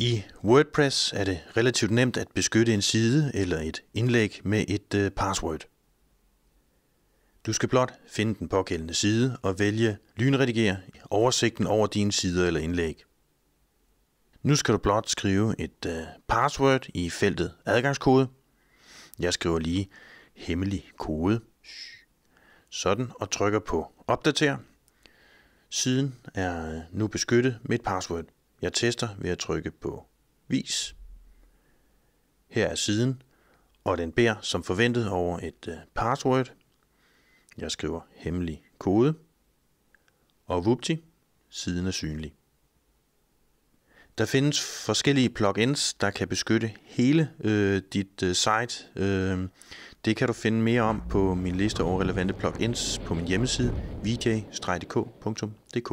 I WordPress er det relativt nemt at beskytte en side eller et indlæg med et øh, password. Du skal blot finde den pågældende side og vælge i oversigten over dine sider eller indlæg. Nu skal du blot skrive et øh, password i feltet adgangskode. Jeg skriver lige hemmelig kode. Sådan, og trykker på opdater. Siden er øh, nu beskyttet med et password. Jeg tester ved at trykke på Vis. Her er siden, og den beder som forventet over et øh, password. Jeg skriver hemmelig kode, og vupti, siden er synlig. Der findes forskellige plugins, der kan beskytte hele øh, dit øh, site. Øh, det kan du finde mere om på min liste over relevante plugins på min hjemmeside vj-dk.dk.